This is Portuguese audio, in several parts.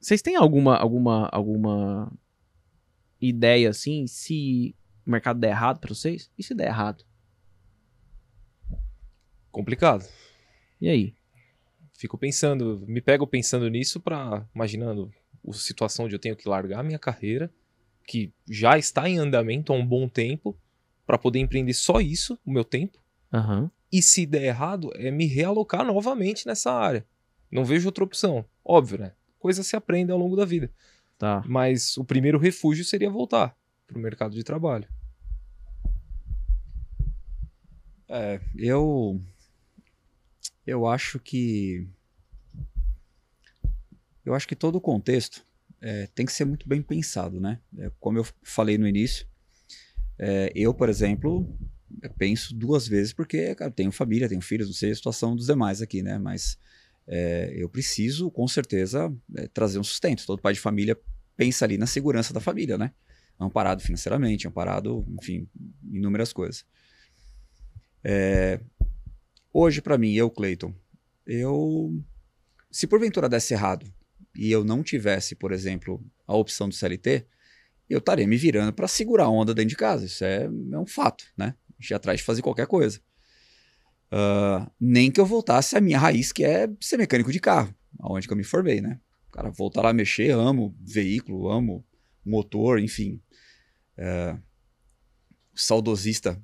Vocês têm alguma, alguma, alguma ideia assim, se o mercado der errado para vocês? E se der errado? Complicado. E aí? Fico pensando, me pego pensando nisso para imaginando a situação onde eu tenho que largar minha carreira, que já está em andamento há um bom tempo, para poder empreender só isso, o meu tempo. Uhum. E se der errado, é me realocar novamente nessa área. Não vejo outra opção. Óbvio, né? coisas se aprendem ao longo da vida. Tá. Mas o primeiro refúgio seria voltar para o mercado de trabalho. É, eu. Eu acho que. Eu acho que todo o contexto é, tem que ser muito bem pensado, né? É, como eu falei no início, é, eu, por exemplo, penso duas vezes, porque cara, tenho família, tenho filhos, não sei a situação dos demais aqui, né? Mas é, eu preciso, com certeza, é, trazer um sustento. Todo pai de família pensa ali na segurança da família, né? Amparado é financeiramente, amparado, é enfim, inúmeras coisas. É, hoje, para mim, eu, Clayton, eu. Se porventura desse errado e eu não tivesse, por exemplo, a opção do CLT, eu estaria me virando para segurar a onda dentro de casa. Isso é, é um fato, né? Já atrás de fazer qualquer coisa. Uh, nem que eu voltasse à minha raiz, que é ser mecânico de carro, aonde que eu me formei, né? Cara, voltar lá a mexer, amo veículo, amo motor, enfim. Uh, saudosista,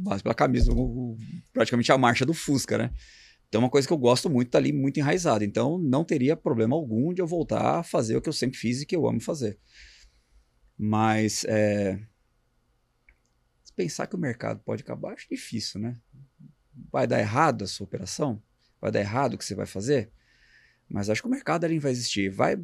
base pela camisa, praticamente a marcha do Fusca, né? Então, é uma coisa que eu gosto muito, tá ali muito enraizada. Então, não teria problema algum de eu voltar a fazer o que eu sempre fiz e que eu amo fazer. Mas, é... pensar que o mercado pode acabar, acho difícil, né? vai dar errado a sua operação? Vai dar errado o que você vai fazer? Mas acho que o mercado ali vai existir. Vai.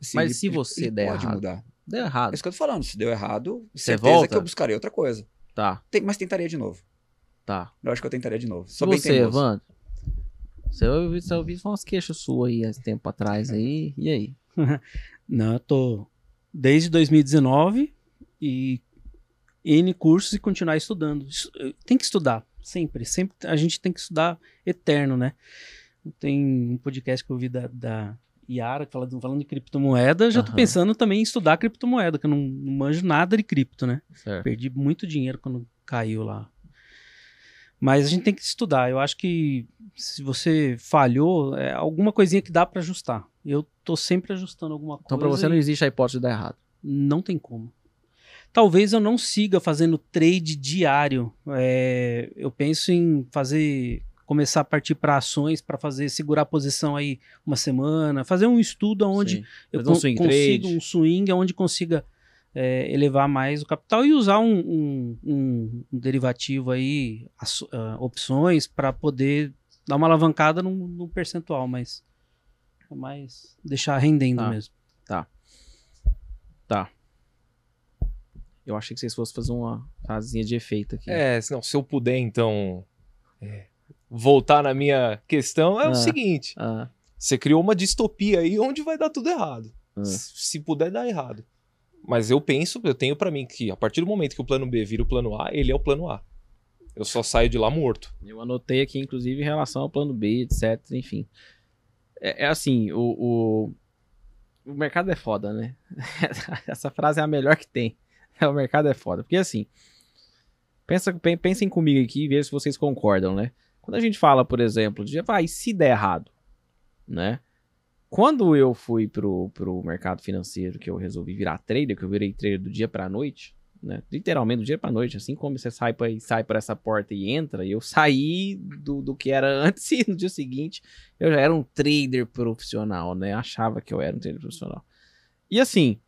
Assim, Mas ele, se você ele, der pode errado. mudar. Deu errado. É isso que eu tô falando. Se deu errado, você certeza volta? que eu buscarei outra coisa. Tá. Tem, mas tentaria de novo. Tá. Eu acho que eu tentaria de novo. Só e você, Evandro? Você ouviu, você umas queixas suas aí há tempo atrás aí. E aí? Não, eu tô desde 2019 e N cursos e continuar estudando. Eh, tem que estudar. Sempre, sempre a gente tem que estudar eterno, né? Tem um podcast que eu vi da, da Yara falando, falando de criptomoeda, já uhum. tô pensando também em estudar criptomoeda, que eu não, não manjo nada de cripto, né? Certo. Perdi muito dinheiro quando caiu lá. Mas a gente tem que estudar. Eu acho que se você falhou, é alguma coisinha que dá para ajustar. Eu tô sempre ajustando alguma então, coisa. Então, para você e... não existe a hipótese de dar errado. Não tem como. Talvez eu não siga fazendo trade diário. É, eu penso em fazer começar a partir para ações para fazer segurar a posição aí uma semana, fazer um estudo onde eu um consiga trade. um swing, onde consiga é, elevar mais o capital e usar um, um, um derivativo aí, as, uh, ah, opções para poder dar uma alavancada num, num, percentual, mas é mais deixar rendendo tá. mesmo. Tá. Tá. Eu achei que vocês fossem fazer uma frasinha de efeito aqui. É, não, se eu puder, então, é, voltar na minha questão, é ah, o seguinte. Ah. Você criou uma distopia aí onde vai dar tudo errado. Ah. Se puder dar errado. Mas eu penso, eu tenho para mim que a partir do momento que o plano B vira o plano A, ele é o plano A. Eu só saio de lá morto. Eu anotei aqui, inclusive, em relação ao plano B, etc. Enfim. É, é assim, o, o, o mercado é foda, né? Essa frase é a melhor que tem. o mercado é foda. Porque assim, pensa, pensem comigo aqui e vejam se vocês concordam, né? Quando a gente fala, por exemplo, de vai, ah, se der errado, né? Quando eu fui pro, pro mercado financeiro, que eu resolvi virar trader, que eu virei trader do dia pra noite, né? Literalmente do dia pra noite, assim como você sai, pra, sai por essa porta e entra, e eu saí do, do que era antes e no dia seguinte eu já era um trader profissional, né? Achava que eu era um trader profissional. E assim,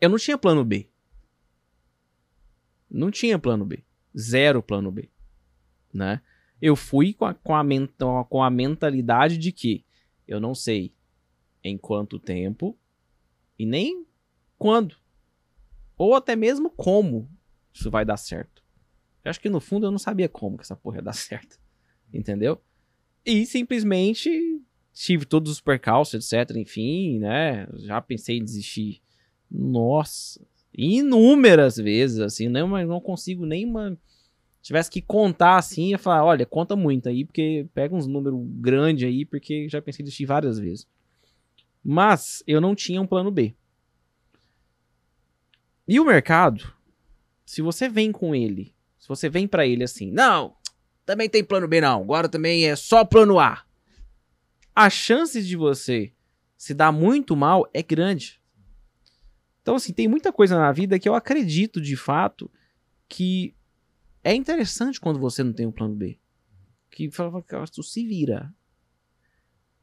eu não tinha plano B. Não tinha plano B. Zero plano B. Né? Eu fui com a, com, a menta, com a mentalidade de que eu não sei em quanto tempo e nem quando. Ou até mesmo como isso vai dar certo. Eu acho que no fundo eu não sabia como que essa porra ia dar certo. Entendeu? E simplesmente tive todos os percalços, etc. Enfim, né? Já pensei em desistir. Nossa, Inúmeras vezes, assim, não, né, mas não consigo nenhuma. Tivesse que contar assim, ia falar, olha, conta muito aí, porque pega uns números grandes aí, porque já pensei desistir várias vezes. Mas eu não tinha um plano B. E o mercado, se você vem com ele, se você vem para ele assim, não, também tem plano B não, agora também é só plano A. As chances de você se dar muito mal é grande. Então, assim, tem muita coisa na vida que eu acredito de fato que é interessante quando você não tem um plano B. Que fala, tu se vira.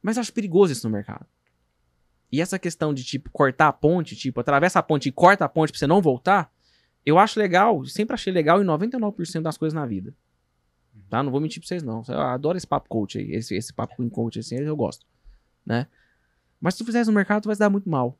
Mas acho perigoso isso no mercado. E essa questão de, tipo, cortar a ponte, tipo, atravessa a ponte e corta a ponte pra você não voltar, eu acho legal, sempre achei legal em 99% das coisas na vida. Tá? Não vou mentir pra vocês, não. Eu adoro esse papo coach aí, esse, esse papo com coach assim, eu gosto. Né? Mas se tu fizer isso no mercado, tu vai se dar muito mal.